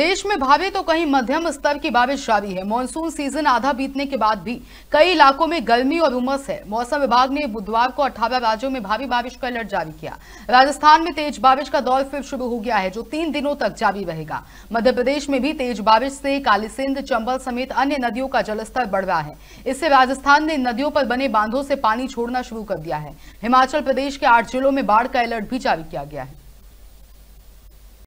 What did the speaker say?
देश में भावे तो कहीं मध्यम स्तर की बारिश जारी है मॉनसून सीजन आधा बीतने के बाद भी कई इलाकों में गर्मी और उमस है मौसम विभाग ने बुधवार को अठारह राज्यों में भारी बारिश का अलर्ट जारी किया राजस्थान में तेज बारिश का दौर फिर शुरू हो गया है जो तीन दिनों तक जारी रहेगा मध्य प्रदेश में भी तेज बारिश से कालीसिंध चंबल समेत अन्य नदियों का जलस्तर बढ़ रहा है इससे राजस्थान ने नदियों पर बने बांधों से पानी छोड़ना शुरू कर दिया है हिमाचल प्रदेश के आठ जिलों में बाढ़ का अलर्ट भी जारी किया गया है